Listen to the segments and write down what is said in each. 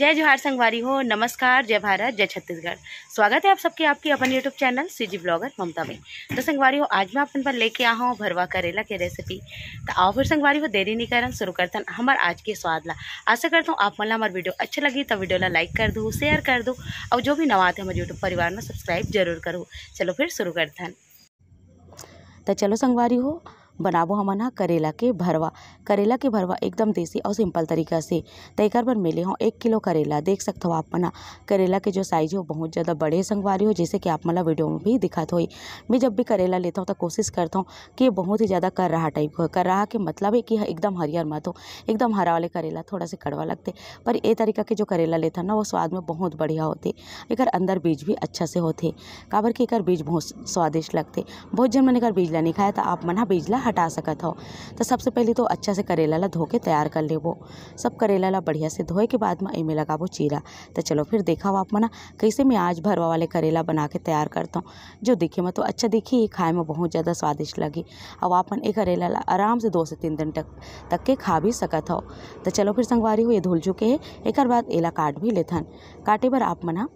जय जोहार संगवारी हो नमस्कार जय भारत जय छत्तीसगढ़ स्वागत है आप सबके आपकी अपन YouTube channel CG blogger Mamta में तो संगवारी हो आज मैं अपन पर लेके आ हूँ भरवा करेला के रेसिपी तो आओ फिर संगवारी हो देरी नहीं करन शुरू हैं हमार आज के स्वाद ला आशा करता हूँ आप मन हमारे वीडियो अच्छा लगी तो वीडियो ला लाइक कर दो शेयर कर दो और जो भी नवा थे हमारे यूट्यूब परिवार में सब्सक्राइब जरूर करो चलो फिर शुरू करथन तो चलो संगवारी हो बनाबो हमन ह करेला के भरवा करेला के भरवा एकदम देसी और सिंपल तरीका से तेकर बन मिले हो एक किलो करेला देख सकते हो आप मन करेला के जो साइज हो बहुत ज़्यादा बड़े संगवारी हो जैसे कि आप मन वीडियो में भी दिखात होही मैं जब भी करेला लेता हूँ तो कोशिश करता हूँ कि ये बहुत ही ज़्यादा कर रहा टाइप हो रहा के मतलब है कि एकदम हरियर मत हो एकदम हरा वाले करेला थोड़ा सा कड़वा लगते पर ये तरीका के जो करेला लेता ना वो स्वाद में बहुत बढ़िया होते एक अंदर बीज भी अच्छा से होते काबर कि एक बीज बहुत स्वादिष्ट लगते बहुत जन मैंने एक बीज ला नहीं खाया था आप मना बीज ला हटा सकत हो तो सबसे पहले तो अच्छा से करेला ला धो के तैयार कर लेबो सब करेला ला बढ़िया से धोए के बाद में एमे लगाबो चीरा तो चलो फिर देखा आप मना कैसे मैं आज भरवा वाले करेला बना के तैयार करता हूँ जो दिखे मैं तो अच्छा दिखी खाए में बहुत ज़्यादा स्वादिष्ट लगी अब आपन ये करेला ला आराम से दो से तीन दिन तक तक के खा भी सकत हो तो चलो फिर संगवारी हुई धुल चुके है एक बाद एला काट भी लेथन काटे पर आप मना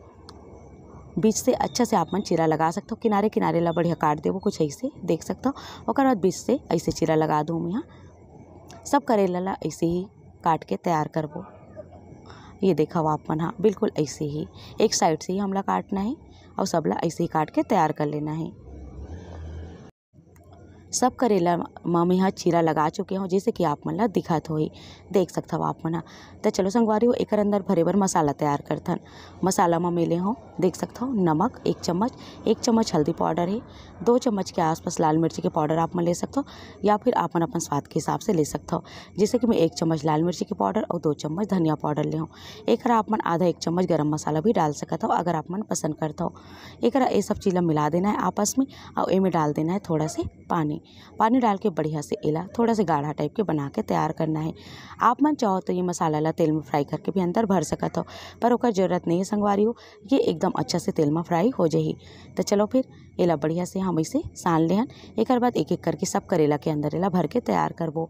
बीच से अच्छा से आप मन चीरा लगा सकते हो किनारे किनारे ला बढ़िया काट वो कुछ ऐसे देख सकते हो और बाद बीच से ऐसे चीरा लगा दूँ हम यहाँ सब करेला ला ऐसे ही काट के तैयार करबो ये देखा आप मन हाँ बिल्कुल ऐसे ही एक साइड से ही हमला काटना है और सबला ऐसे ही काट के तैयार कर लेना है सब करेला मां मेहा चीरा लगा चुके हूँ जैसे कि आप मन ला दिखात हो देख हो आप मन तो चलो संगवारी हो एक अंदर भरे भर मसाला तैयार करथन मसाला मां मिले हो देख हो नमक एक चम्मच एक चम्मच हल्दी पाउडर है दो चम्मच के आसपास लाल मिर्ची के पाउडर आप मन ले सकते हो या फिर आप अपन स्वाद के हिसाब से ले हो जैसे कि मैं एक चम्मच लाल मिर्ची के पाउडर और दो चम्मच धनिया पाउडर ले हूँ एक आप मन आधा एक चम्मच गर्म मसाला भी डाल सकता हो अगर आप मन पसंद करता हो एक ये सब चीज़ मिला देना है आपस में और इमें डाल देना है थोड़ा से पानी पानी डाल के बढ़िया से एला थोड़ा सा गाढ़ा टाइप के बना के तैयार करना है आप मन चाहो तो ये मसाला ला तेल में फ्राई करके भी अंदर भर सकत हो पर जरूरत नहीं है संगवारी हो ये एकदम अच्छा से तेल में फ्राई हो जाए तो चलो फिर एला बढ़िया से हम इसे सान लेन एक बाद एक एक करके सब करेला के अंदर एला भर के तैयार करबो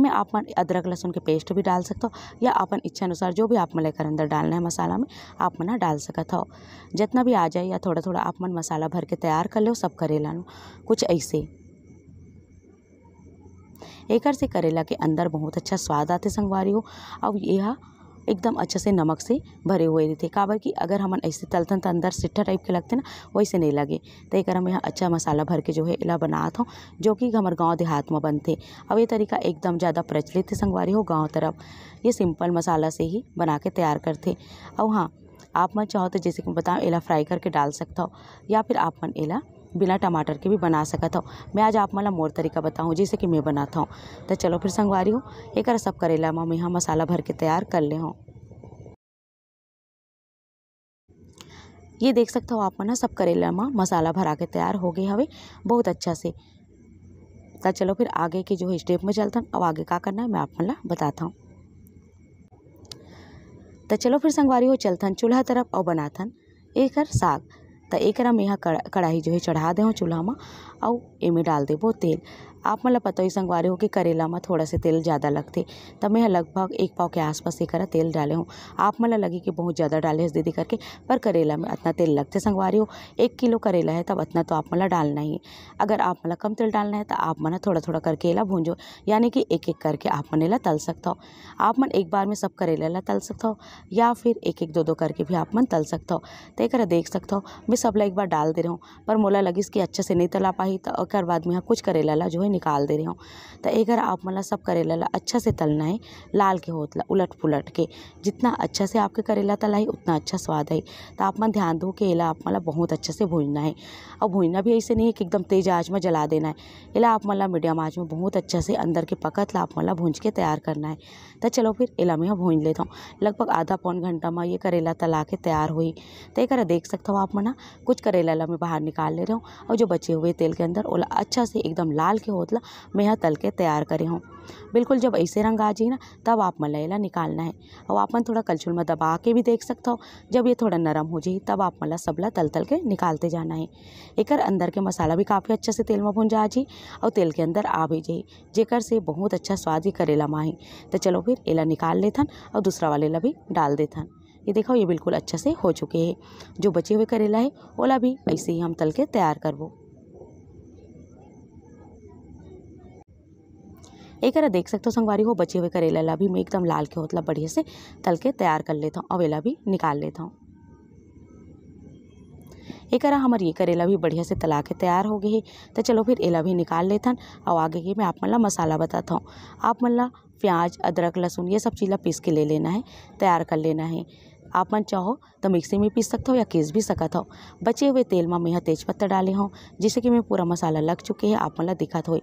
में आप मन अदरक लहसुन के पेस्ट भी डाल सकते हो या अपन इच्छा अनुसार जो भी आप मन लेकर अंदर डालना है मसाला में आप मना डाल सकत हो जितना भी आ जाए या थोड़ा थोड़ा आप मन मसाला भर के तैयार कर लो सब करेला कुछ ऐसे एक से करेला के अंदर बहुत अच्छा स्वाद आते संगवारी हो अब यह एकदम अच्छे से नमक से भरे हुए रहिथे काबर कि अगर हमन ऐसे तलथन तो अंदर सिट्ठा टाइप के लगते ना वैसे नहीं लगे तो एक हम यहाँ अच्छा मसाला भर के जो है इला बनात हव जो कि हमारे गाँव देहात में बनते अब ये तरीका एकदम ज़्यादा प्रचलित संगवारी हो गाँव तरफ ये सिंपल मसाला से ही बना के तैयार करते और हाँ आप मन चाहो तो जैसे कि मैं बताऊँ एला फ्राई करके डाल सकता हो या फिर आप मन एला बिना टमाटर के भी बना सकता हो मैं आज आप मला मोर तरीका बताऊँ जैसे कि मैं बनाता हूँ तो चलो फिर संगवारी हो एक सब करेला माँ यहाँ मसाला भर के तैयार कर ले हूँ ये देख सकते हो आप मन सब करेला माँ मसाला भरा के तैयार हो गए हवे बहुत अच्छा से तो चलो फिर आगे के जो है स्टेप में चलता हूँ अब आगे का करना है मैं आप मला बताता हूँ तो चलो फिर संगवारी हो चलथन चूल्हा तरफ और बनाथन एकर साग तो एकरा हम यहाँ कड़ाही जो है चढ़ा दे चूल्हा में और इमें डाल देबो तेल आप मतलब पता ही संगवारे हो कि करेला में थोड़ा से तेल ज़्यादा लगते तो मैं लगभग एक पाव के आसपास करा तेल डाले हूँ आप मतलब लगे कि बहुत ज़्यादा डाले हैं दीदी करके पर करेला में इतना तेल लगते संगवारी हो एक किलो करेला है तब इतना तो आप मतलब डालना ही अगर आप मतलब कम तेल डालना है तो आप मना मतलब थोड़ा थोड़ा करके एला भूंजो यानी कि एक एक करके आप मन मतलब तल सकता हो आप मन मतलब एक बार में सब करेला ला तल सकता हो या फिर एक एक दो दो करके भी आप मन तल सकता हो तो एक देख सकता हो मैं सब ला एक बार डाल दे रहा हूँ पर मोला लगी इसकी अच्छे से नहीं तला पाई तो एक बाद में कुछ करेला ला जो है निकाल दे रही हूँ एक तो एकर आप मतलब सब करेला ला अच्छा से तलना है लाल के होत ला उलट पुलट के जितना अच्छा से आपके करेला है उतना अच्छा स्वाद आई तो आप मन मतलब ध्यान दो कि एला आप मतलब बहुत अच्छा से भूनना है और भूनना भी ऐसे नहीं है कि एकदम तेज आँच में जला देना है एला आप मतलब मीडियम आँच में बहुत अच्छा से अंदर के पकत ला आप मतलब भूंज के तैयार करना है तो चलो फिर एला मैं भून लेता हूँ लगभग आधा पौन घंटा में ये करेला तला के तैयार हुई तो एक देख सकता हूँ आप मना मतलब कुछ करेला ला मैं बाहर निकाल ले रहा हूँ और जो बचे हुए तेल के अंदर ओला अच्छा से एकदम लाल के होता पुतला मतलब मैं यहाँ तल के तैयार करे हूँ बिल्कुल जब ऐसे रंग आ जाए ना तब आप मन एला निकालना है और आपन थोड़ा कलछुल में दबा के भी देख सकता हो जब ये थोड़ा नरम हो जाए तब आप मला सबला तल तल के निकालते जाना है एक अंदर के मसाला भी काफ़ी अच्छे से तेल में भुंजा आ जाए और तेल के अंदर आ भी जाए जेकर से बहुत अच्छा स्वाद ही करेला माही तो चलो फिर एला निकाल लेथन और दूसरा वाले ला भी डाल देथन ये देखो ये बिल्कुल अच्छे से हो चुके हैं जो बचे हुए करेला है ओला भी ऐसे ही हम तल के तैयार करवो एकरा देख सकते हो संगवारी हो बचे हुए करेला ला भी मैं एकदम लाल के होतला बढ़िया से तल के तैयार कर लेता हूँ और एला भी निकाल लेता हूँ एक हमार ये करेला भी बढ़िया से तला के तैयार हो गए तो चलो फिर एला भी निकाल लेता और आगे के मैं आप मतलब मसाला बताता हूँ आप मतलब प्याज अदरक लहसुन ये सब चीज़ पीस के ले लेना है तैयार कर लेना है आप मन चाहो तो मिक्सी में पीस सकते हो या केस भी सकत हो बचे हुए तेल में मैं तेज पत्ता डाले हूँ जिससे कि मैं पूरा मसाला लग चुके हैं आप मन दिखत हो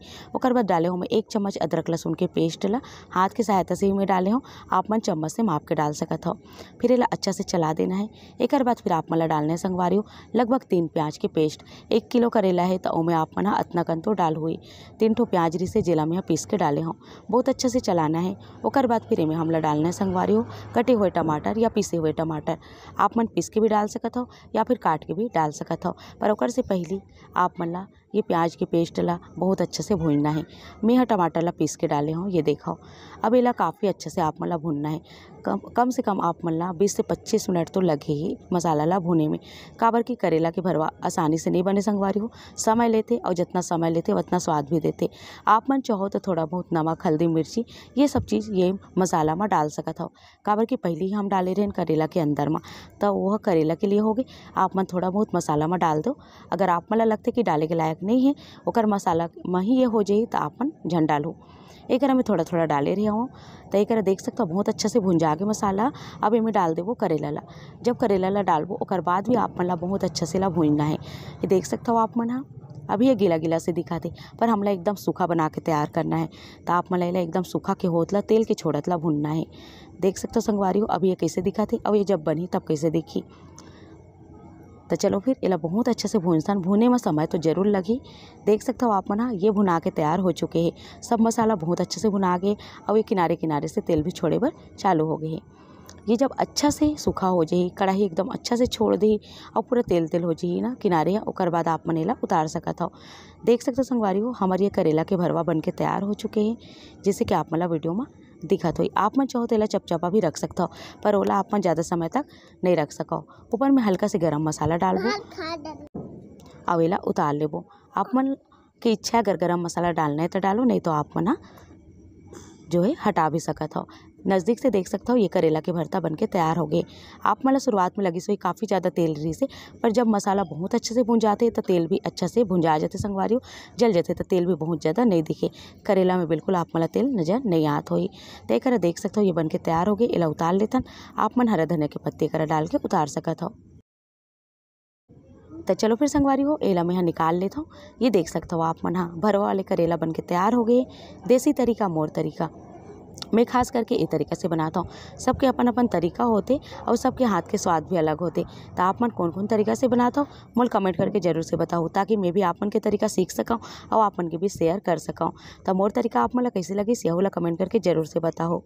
और बाद डाले हूँ मैं एक चम्मच अदरक लहसुन के पेस्ट ला हाथ की सहायता से ही मैं डाले हूँ आप मन चम्मच से माप के डाल सकत हो फिर इला अच्छा से चला देना है एक बाद फिर आप मन डालने संगवारी लगभग तीन प्याज के पेस्ट एक किलो करेला है तो ओमे आप मन अतना कंतु तो डाल हुई तीन ठो प्याज रिसे जेला में पीस के डाले हूँ बहुत अच्छे से चलाना है और बाद फिर इमें हमला डालना है संगवारी कटे हुए टमाटर या पीसे हुए टमाटर आप मन पीस के भी डाल सकत हो या फिर काट के भी डाल सकत हो पर ओकर से पहली आप मन ला ये प्याज के पेस्ट ला बहुत अच्छे से भूनना है मैं हाँ टमाटर ला पीस के डाले हूँ ये देखो अब इला काफ़ी अच्छे से आप मला भूनना है कम कम से कम आप मला बीस से पच्चीस मिनट तो लगे ही मसाला ला भूने में काबर की करेला के भरवा आसानी से नहीं बने संगवारी हो समय लेते और जितना समय लेते उतना स्वाद भी देते आप मन चाहो तो थोड़ा बहुत नमक हल्दी मिर्ची ये सब चीज़ ये मसाला में डाल सकता हो काबर की पहले ही हम डाले रहें करेला के अंदर में तो वह करेला के लिए होगी आप मन थोड़ा बहुत मसाला में डाल दो अगर आप मला लगते कि डाले के लायक नहीं है और मसाला में ही ये हो जाए तो अपन झन एक एकरा में थोड़ा थोड़ा डाले रहे हूँ तो एक देख सकते हो बहुत अच्छा से भुंजा के मसाला अब इमें डाल देवो करेला ला जब करेला ला डालबो और बाद भी आप मन ला बहुत अच्छा से ला भूंजना है ये देख सकते हो आप मन हाँ अभी ये गीला गीला से दिखाते पर हमला एकदम सूखा बना के तैयार करना है तो आप मलाई ला एकदम सूखा के होतला तेल के छोड़तला भूनना है देख सकते हो संगवारी हो अभी ये कैसे दिखाते अब ये जब बनी तब कैसे देखी तो चलो फिर इला बहुत अच्छे से भूनसन भूने में समय तो ज़रूर लगी देख सकते हो आप मना ये भुना के तैयार हो चुके हैं सब मसाला बहुत अच्छे से भुना गए और ये किनारे किनारे से तेल भी छोड़े पर चालू हो गए हैं ये जब अच्छा से सूखा हो जाए कढ़ाई एकदम अच्छा से छोड़ दी और पूरा तेल तेल हो जाए ना किनारे और बाद आप मन इला उतार सका था देख सकते हो संगवारी हो हमारे ये करेला के भरवा बन के तैयार हो चुके हैं जैसे कि आप मला वीडियो में दिखत हुई आप मन चाहो तो एला चपचपा भी रख सकता हो पर ओला आप मन ज़्यादा समय तक नहीं रख सको ऊपर में हल्का से गरम मसाला डालबो और एला उतार लेबो आप मन की इच्छा अगर गरम मसाला डालना है तो डालो नहीं तो आप मना जो है हटा भी सकत हो नज़दीक से देख सकता हो ये करेला के भरता बन के तैयार हो गए आप मतलब शुरुआत में लगी सोई काफ़ी ज़्यादा तेल रही से पर जब मसाला बहुत अच्छे से भून जाते तो तेल भी अच्छा से भुंजा जाते संगवारी जल जाते तो तेल भी बहुत ज़्यादा नहीं दिखे करेला में बिल्कुल आप माला मतलब तेल नज़र नहीं आत हो तय तो कर देख सकते हो ये बन के तैयार हो गए इला उतार लेता आप मन हरा धनिया के पत्ते करा डाल के उतार सकता हो तो चलो फिर संगवारी हो एला में यहाँ निकाल लेता हूँ ये देख सकता हो आप मन हाँ भरवा वाले करेला बन के तैयार हो गए देसी तरीका मोर तरीका मैं खास करके ये तरीका से बनाता हूँ सबके अपन अपन तरीका होते और सबके हाथ के स्वाद भी अलग होते तो आप मन कौन कौन तरीका से बनाता हो मोल कमेंट करके ज़रूर से बताओ ताकि मैं भी आपन के तरीका सीख सकूँ और आपन के भी शेयर कर सकूँ तो मोर तरीका आप मन कैसे लगे सेहूला कमेंट करके ज़रूर से बताओ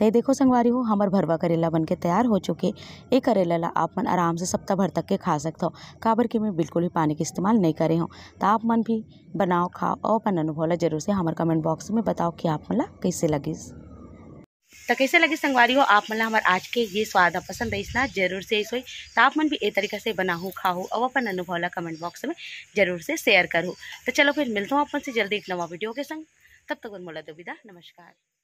तय देखो संगवारी हो हमार भरवा करेला बनके तैयार हो चुके ये करेला ला आप मन आराम से सप्ताह भर तक के खा सकते हो काबर के मैं बिल्कुल भी पानी के इस्तेमाल नहीं करे हूँ तो आप मन भी बनाओ खाओ और अपन अनुभव ला जरूर से हमारे कमेंट बॉक्स में बताओ कि आप मन ला कैसे लगी तो कैसे लगे संगवारी हो आप मन हमारे आज के ये स्वाद पसंद रही ना जरूर से होई तो आप मन भी ए तरीका से बनाऊ खाऊ और अपन अनुभव ला कमेंट बॉक्स में जरूर से शेयर करूँ तो चलो फिर मिलता हूँ अपन से जल्दी एक नवा वीडियो के संग तब तक मोला दो विदा नमस्कार